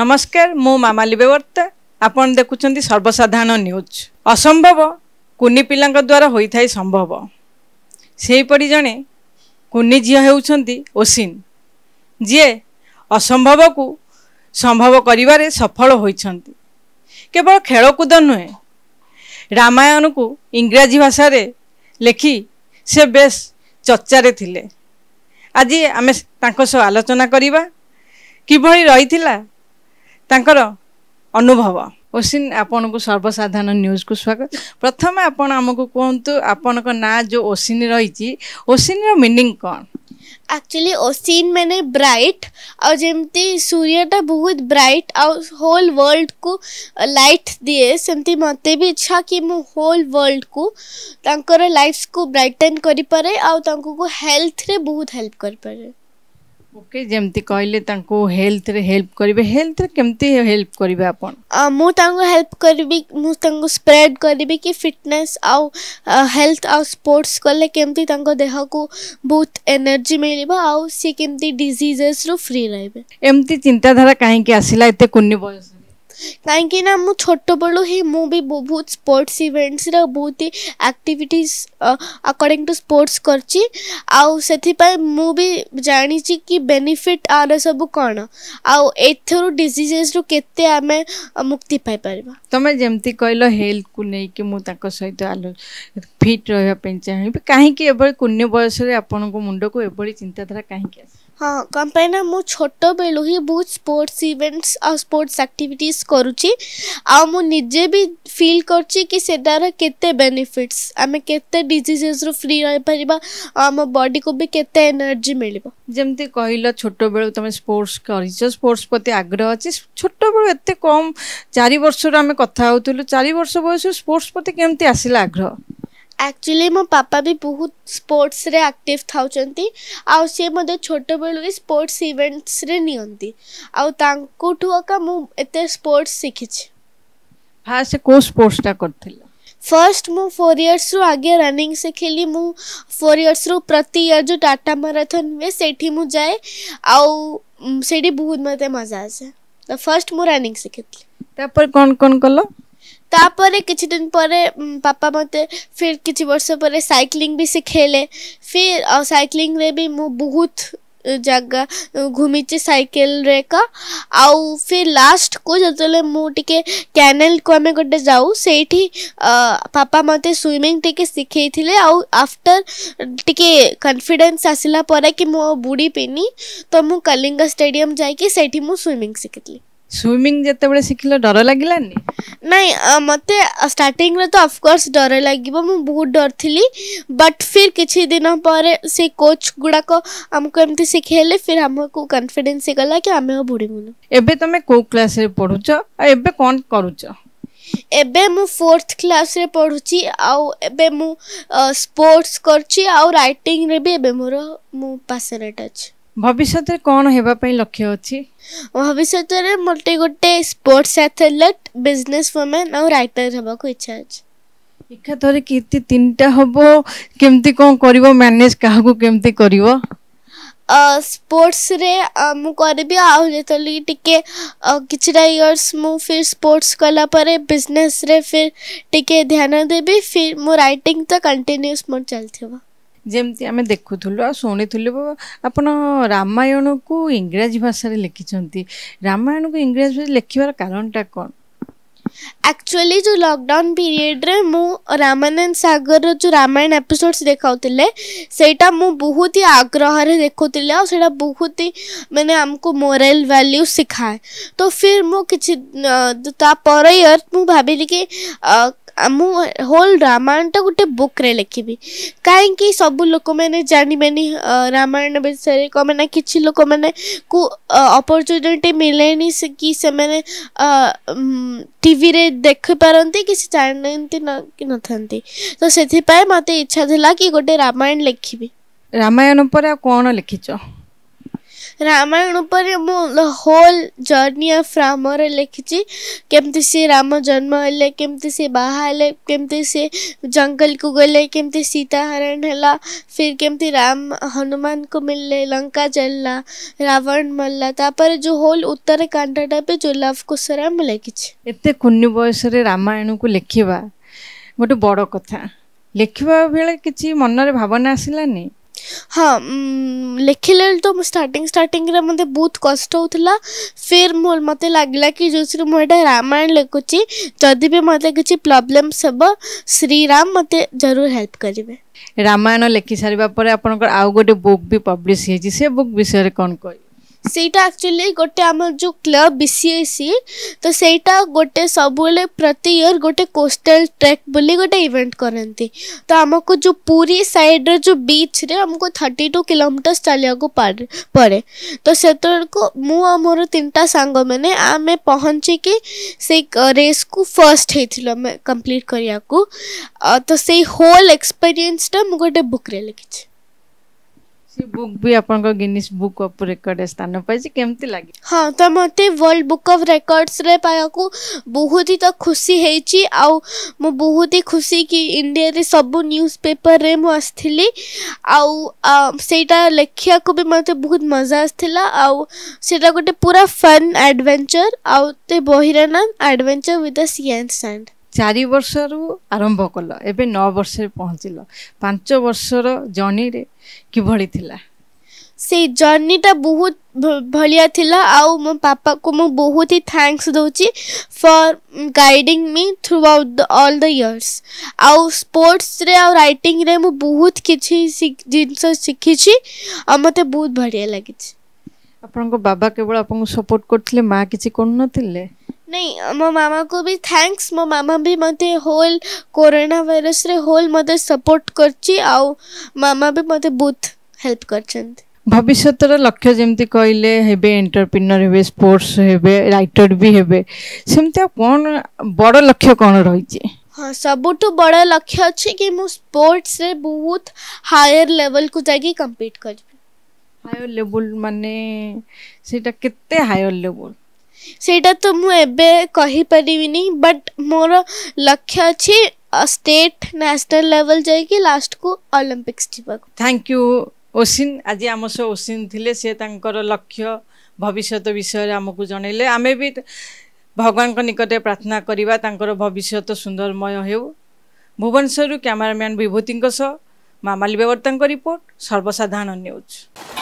ନମସ୍କାର ମୁଁ ମାମାଲି ବେବର୍ତ୍ତା ଆପଣ ଦେଖୁଛନ୍ତି ସର୍ବସାଧାରଣ ନ୍ୟୁଜ୍ ଅସମ୍ଭବ କୁନି ପିଲାଙ୍କ ଦ୍ୱାରା ହୋଇଥାଏ ସମ୍ଭବ ସେହିପରି ଜଣେ କୁନି ଝିଅ ହେଉଛନ୍ତି ଓସିନ ଯିଏ ଅସମ୍ଭବକୁ ସମ୍ଭବ କରିବାରେ ସଫଳ ହୋଇଛନ୍ତି କେବଳ ଖେଳକୁଦ ନୁହେଁ ରାମାୟଣକୁ ଇଂରାଜୀ ଭାଷାରେ ଲେଖି ସେ ବେଶ ଚର୍ଚ୍ଚାରେ ଥିଲେ ଆଜି ଆମେ ତାଙ୍କ ସହ ଆଲୋଚନା କରିବା କିଭଳି ରହିଥିଲା अनुभव ओसीन आपन को सर्वसाधारण न्यूज को स्वागत प्रथम आपको कहतु आपण ना जो ओसीन रही ओसीन रिनिंग कौन एक्चुअली ओसीन मैंने ब्राइट और जमती सूर्यटा बहुत ब्राइट और होल वर्ल्ड को लाइट दिए सेमती मत भी इच्छा कि मु होल वर्ल्ड को लाइफ को ब्राइटन करी परे और को हेल्थ रे बहुत हेल्प करी परे ওকে যেমতি কইলে তাঙ্কু হেলথ রে হেল্প করিবে হেলথ রে কেমতি হেল্প করিবে আপন মু তাঙ্কু হেল্প করিবি মু তাঙ্কু স্প্রেড করিবি কি ফিটনেস আউ হেলথ আউ স্পোর্টস কলে কেমতি তাঙ্ক দেহ কু বহুত এনার্জি মিলিব আউ সি কেমতি ডিজিজেস রু ফ্রি রহিবে এমতি চিন্তাধারা কাহিকি আসিলা এতে কুন্নি বয়স कहीं छोट बलू ही मु भी बहुत स्पोर्ट्स इवेंट्स बहुत ही आक्टिट अकर्डिंग टू स्पोर्ट्स कर जाची कि बेनिफिट आर सब कौन आउर डिजिजेस रु के मुक्ति पाइपर तुम जमी कहल हेल्थ को लेकिन सहित फिट रहा चाहिए कहीं कुण्य बयस मुंड को चिंताधारा कहीं हाँ कहीं ना मुझ छोट बलू ही बहुत स्पोर्ट्स इवेंट्स और स्पोर्ट्स एक्टिविटीज़ କରୁଛି ଆଉ ମୁଁ ନିଜେ ବି ଫିଲ୍ କରିଛି କି ସେଟାର କେତେ ବେନିଫିଟ୍ସ ଆମେ କେତେ ଡିଜିଜେସ୍ରୁ ଫ୍ରି ରହିପାରିବା ଆଉ ଆମ ବଡ଼ିକୁ ବି କେତେ ଏନର୍ଜି ମିଳିବ ଯେମିତି କହିଲ ଛୋଟବେଳୁ ତୁମେ ସ୍ପୋର୍ଟସ୍ କରିଛ ସ୍ପୋର୍ଟସ୍ ପ୍ରତି ଆଗ୍ରହ ଅଛି ଛୋଟବେଳୁ ଏତେ କମ୍ ଚାରି ବର୍ଷରୁ ଆମେ କଥା ହେଉଥିଲୁ ଚାରି ବର୍ଷ ବୟସରୁ ସ୍ପୋର୍ଟସ୍ ପ୍ରତି କେମିତି ଆସିଲା ଆଗ୍ରହ ଆକ୍ଚୁଆଲି ମୋ ପାପା ବି ବହୁତ ସ୍ପୋର୍ଟସରେ ଆକ୍ଟିଭ୍ ଥାଉଛନ୍ତି ଆଉ ସିଏ ମୋତେ ଛୋଟବେଳୁ ବି ସ୍ପୋର୍ଟସ ଇଭେଣ୍ଟସରେ ନିଅନ୍ତି ଆଉ ତାଙ୍କଠୁ ଏକା ମୁଁ ଏତେ ସ୍ପୋର୍ଟସ ଶିଖିଛି ଫାଷ୍ଟ କେଉଁ ସ୍ପୋର୍ଟସଟା କରିଥିଲ ଫାର୍ଷ୍ଟ ମୁଁ ଫୋର୍ ଇୟର୍ସରୁ ଆଗେ ରନିଂ ଶିଖିଲି ମୁଁ ଫୋର୍ ଇୟର୍ସରୁ ପ୍ରତି ଇୟର୍ ଯେଉଁ ଟାଟା ମାରାଥନ୍ ହୁଏ ସେଇଠି ମୁଁ ଯାଏ ଆଉ ସେଇଠି ବହୁତ ମୋତେ ମଜା ଆସେ ତ ଫାର୍ଷ୍ଟ ମୁଁ ରନିଂ ଶିଖିଥିଲି ତାପରେ କ'ଣ କ'ଣ କଲ ତାପରେ କିଛି ଦିନ ପରେ ପାପା ମୋତେ ଫିର୍ କିଛି ବର୍ଷ ପରେ ସାଇକ୍ଲିଂ ବି ଶିଖେଇଲେ ଫିର୍ ଆଉ ସାଇକ୍ଲିଂରେ ବି ମୁଁ ବହୁତ ଜାଗା ଘୁମିଛି ସାଇକେଲରେ ଏକା ଆଉ ଫିର୍ ଲାଷ୍ଟକୁ ଯେତେବେଳେ ମୁଁ ଟିକେ କ୍ୟାନେଲକୁ ଆମେ ଗୋଟେ ଯାଉ ସେଇଠି ପାପା ମୋତେ ସୁଇମିଂ ଟିକେ ଶିଖେଇଥିଲେ ଆଉ ଆଫ୍ଟର ଟିକେ କନଫିଡେନ୍ସ ଆସିଲା ପରେ କି ମୁଁ ଆଉ ବୁଡ଼ିବିନି ତ ମୁଁ କଲିଙ୍ଗ ଷ୍ଟାଡ଼ିୟମ୍ ଯାଇକି ସେଇଠି ମୁଁ ସୁଇମିଂ ଶିଖିଥିଲି ସୁଇମିଂ ଯେତେବେଳେ ଶିଖିଲ ଡର ଲାଗିଲାନି ନାଇଁ ମୋତେ ଷ୍ଟାର୍ଟିଂରେ ତ ଅଫକୋର୍ସ ଡର ଲାଗିବ ମୁଁ ବହୁତ ଡରିଥିଲି ବଟ୍ ଫିର୍ କିଛି ଦିନ ପରେ ସେ କୋଚ୍ ଗୁଡ଼ାକ ଆମକୁ ଏମିତି ଶିଖେଇଲେ ଫିର୍ ଆମକୁ କନଫିଡେନ୍ସ ହେଇଗଲା କି ଆମେ ଆଉ ବୁଡ଼ିବୁନୁ ଏବେ ତମେ କେଉଁ କ୍ଲାସ୍ରେ ପଢ଼ୁଛ ଆଉ ଏବେ କ'ଣ କରୁଛ ଏବେ ମୁଁ ଫୋର୍ଥ କ୍ଲାସ୍ରେ ପଢ଼ୁଛି ଆଉ ଏବେ ମୁଁ ସ୍ପୋର୍ଟସ୍ କରୁଛି ଆଉ ରାଇଟିଂରେ ବି ଏବେ ମୋର ମୁଁ ପାସନେଟ୍ ଅଛି ଭବିଷ୍ୟତରେ କ'ଣ ହେବା ପାଇଁ ଲକ୍ଷ୍ୟ ଅଛି ଭବିଷ୍ୟତରେ ମୋତେ ଗୋଟେ ସ୍ପୋର୍ଟସ୍ ଆଥଲେଟ୍ ବିଜନେସ୍ ୱମେନ୍ ଆଉ ରାଇଟର୍ ହେବାକୁ ଇଚ୍ଛା ଅଛି ଏକାଥରେ କେତେ ତିନିଟା ହେବ କେମିତି କ'ଣ କରିବ ମ୍ୟାନେଜ୍ କାହାକୁ କେମିତି କରିବ ସ୍ପୋର୍ଟସ୍ରେ ମୁଁ କରିବି ଆଉ ଯେତେବେଳେ ଟିକେ କିଛିଟା ଇୟର୍ସ ମୁଁ ଫିର୍ ସ୍ପୋର୍ଟସ୍ କଲା ପରେ ବିଜନେସ୍ରେ ଫିର୍ ଟିକେ ଧ୍ୟାନ ଦେବି ଫିର୍ ମୋ ରାଇଟିଂ ତ କଣ୍ଟିନ୍ୟୁସ୍ ମୋର ଚାଲିଥିବ ଯେମିତି ଆମେ ଦେଖୁଥିଲୁ ଆଉ ଶୁଣିଥିଲୁ ଆପଣ ରାମାୟଣକୁ ଇଂରାଜୀ ଭାଷାରେ ଲେଖିଛନ୍ତି ରାମାୟଣକୁ ଇଂରାଜୀ ଭାଷାରେ ଲେଖିବାର କାରଣଟା କ'ଣ ଆକ୍ଚୁଆଲି ଯେଉଁ ଲକଡାଉନ୍ ପିରିୟଡ଼ରେ ମୁଁ ରାମାନନ୍ଦ ସାଗରର ଯେଉଁ ରାମାୟଣ ଏପିସୋଡ଼୍ସ ଦେଖାଉଥିଲେ ସେଇଟା ମୁଁ ବହୁତ ହି ଆଗ୍ରହରେ ଦେଖୁଥିଲି ଆଉ ସେଇଟା ବହୁତ ହି ମାନେ ଆମକୁ ମୋରାଲ୍ ଭ୍ୟାଲ୍ୟୁ ଶିଖାଏ ତ ଫିର୍ ମୁଁ କିଛି ତା ପର ଇୟର୍ ମୁଁ ଭାବିଲି କି ମୁଁ ହୋଲ୍ ରାମାୟଣଟା ଗୋଟେ ବୁକ୍ରେ ଲେଖିବି କାହିଁକି ସବୁ ଲୋକମାନେ ଜାଣିବେନି ରାମାୟଣ ବିଷୟରେ କ'ଣ ମାନେ କିଛି ଲୋକମାନେ କୁ ଅପରଚୁନିଟି ମିଳେନି କି ସେମାନେ ଟିଭିରେ ଦେଖିପାରନ୍ତି କିଛି ଜାଣନ୍ତି କି ନଥାନ୍ତି ତ ସେଥିପାଇଁ ମୋତେ ଇଚ୍ଛା ଥିଲା କି ଗୋଟେ ରାମାୟଣ ଲେଖିବି ରାମାୟଣ ପରେ ଆଉ କ'ଣ ଲେଖିଛ ରାମାୟଣ ଉପରେ ମୁଁ ଦ ହୋଲ୍ ଜର୍ଣ୍ଣି ଅଫ୍ ରାମର ଲେଖିଛି କେମିତି ସିଏ ରାମ ଜନ୍ମ ହେଲେ କେମିତି ସିଏ ବାହା ହେଲେ କେମିତି ସିଏ ଜଙ୍ଗଲକୁ ଗଲେ କେମିତି ସୀତା ହରଣ ହେଲା ଫିର୍ କେମିତି ରାମ ହନୁମାନଙ୍କୁ ମିଳିଲେ ଲଙ୍କା ଜଳିଲା ରାବଣ ମରିଲା ତାପରେ ଯେଉଁ ହୋଲ୍ ଉତ୍ତରାକାଣ୍ଡଟା ବି ଯେଉଁ ଲଭ୍ କୁଶରେ ମୁଁ ଲେଖିଛି ଏତେ କୁନି ବୟସରେ ରାମାୟଣକୁ ଲେଖିବା ଗୋଟେ ବଡ଼ କଥା ଲେଖିବା ବେଳେ କିଛି ମନରେ ଭାବନା ଆସିଲାନି ହଁ ଲେଖିଲା ବେଳେ ତ ମୁଁ ଷ୍ଟାର୍ଟିଂ ଷ୍ଟାର୍ଟିଂରେ ମୋତେ ବହୁତ କଷ୍ଟ ହେଉଥିଲା ଫିର୍ ମୋ ମୋତେ ଲାଗିଲା କି ଯେଉଁଥିରେ ମୁଁ ଏଇଟା ରାମାୟଣ ଲେଖୁଛି ଯଦି ବି ମୋତେ କିଛି ପ୍ରୋବ୍ଲେମ୍ସ ହେବ ଶ୍ରୀରାମ ମୋତେ ଜରୁର ହେଲ୍ପ କରିବେ ରାମାୟଣ ଲେଖି ସାରିବା ପରେ ଆପଣଙ୍କର ଆଉ ଗୋଟେ ବୁକ୍ ବି ପବ୍ଲିଶ ହେଇଛି ସେ ବୁକ୍ ବିଷୟରେ କ'ଣ କହିବେ सेटा एक्चुअली गोटे आम जो क्लब बीसीएसी तो सेटा गोटे सब प्रति ईयर गोटे कोस्टल ट्रेक बोली गोटे इवेंट करती तो आम को जो पूरी साइड रे जो बीच रे हमको थर्टी टू किलोमीटर चलिया को पड़े तो से मोर तीन टा सांग मैंने आम पहुँचे कि से रेस को फर्स्ट होती कम्प्लीट करने को तो से होल एक्सपीरियंसटा मुझे गोटे बुक्रे लिखी ସେ ବୁକ୍ ବି ଆପଣଙ୍କ ଗିନିସ୍ ବୁକ୍ ଅଫ୍ ରେକର୍ଡରେ ସ୍ଥାନ ପାଇଛି କେମିତି ଲାଗେ ହଁ ତ ମୋତେ ୱାର୍ଲଡ ବୁକ୍ ଅଫ୍ ରେକର୍ଡସରେ ପାଇବାକୁ ବହୁତ ହିଁ ତ ଖୁସି ହେଇଛି ଆଉ ମୁଁ ବହୁତ ହିଁ ଖୁସି କି ଇଣ୍ଡିଆରେ ସବୁ ନ୍ୟୁଜ୍ ପେପର୍ରେ ମୁଁ ଆସିଥିଲି ଆଉ ସେଇଟା ଲେଖିବାକୁ ବି ମୋତେ ବହୁତ ମଜା ଆସିଥିଲା ଆଉ ସେଇଟା ଗୋଟେ ପୁରା ଫନ୍ ଆଡ଼ଭେଞ୍ଚର ଆଉ ତେ ବହିର ନାମ adventure with the sea and sand ଚାରି ବର୍ଷରୁ ଆରମ୍ଭ କଲ ଏବେ ନଅ ବର୍ଷରେ ପହଞ୍ଚିଲ ପାଞ୍ଚ ବର୍ଷର ଜର୍ଣ୍ଣିରେ କିଭଳି ଥିଲା ସେଇ ଜର୍ଣ୍ଣିଟା ବହୁତ ଭଳିଆ ଥିଲା ଆଉ ମୋ ପାପାକୁ ମୁଁ ବହୁତ ହି ଥ୍ୟାଙ୍କସ୍ ଦେଉଛି for guiding me throughout all the years ଆଉ ସ୍ପୋର୍ଟସରେ ଆଉ ରାଇଟିଂରେ ମୁଁ ବହୁତ କିଛି ଜିନିଷ ଶିଖିଛି ଆଉ ମୋତେ ବହୁତ ବଢ଼ିଆ ଲାଗିଛି ଆପଣଙ୍କ ବାବା କେବଳ ଆପଣଙ୍କୁ ସପୋର୍ଟ କରୁଥିଲେ ମା କିଛି କରୁନଥିଲେ नहीं मो मामा को भी थैंक्स मो मामा भी मत होल कोरोना वायरस रे होल मत सपोर्ट करची आउ मामा भी मत बहुत हेल्प करछंती ଭବିଷ୍ୟତର ଲକ୍ଷ୍ୟ ଯେମିତି କହିଲେ ହେବେ ଏଣ୍ଟରପ୍ରିନର୍ ହେବେ ସ୍ପୋର୍ଟସ୍ ହେବେ ରାଇଟର୍ ବି ହେବେ ସେମିତି ଆଉ କ'ଣ ବଡ଼ ଲକ୍ଷ୍ୟ କ'ଣ ରହିଛି ହଁ ସବୁଠୁ ବଡ଼ ଲକ୍ଷ୍ୟ ଅଛି କି ମୁଁ ସ୍ପୋର୍ଟସ୍ରେ ବହୁତ ହାୟର ଲେଭେଲ୍କୁ ଯାଇକି କମ୍ପିଟ୍ କରିବି ହାୟର ଲେବୁଲ୍ ମାନେ ସେଇଟା କେତେ ହାୟର ଲେବୁଲ୍ सेटा मु एबे कहि एपारि बट मोर लक्ष्य अझै स्टेट नेशनल लेवल लास्ट को जाइक लास्टको को थैंक यू ओसिन आज ओसिन थिले से तंकर लक्ष्य भविष्यत विषय आमक जनेले आमे भी भगवान को निकट प्रार्थना तंकर भविष्य सुन्दरमय हो भुवनसरू स विभूतिको सह म्यवर्ताको रिपोर्ट सर्वसाधारण न्यूज़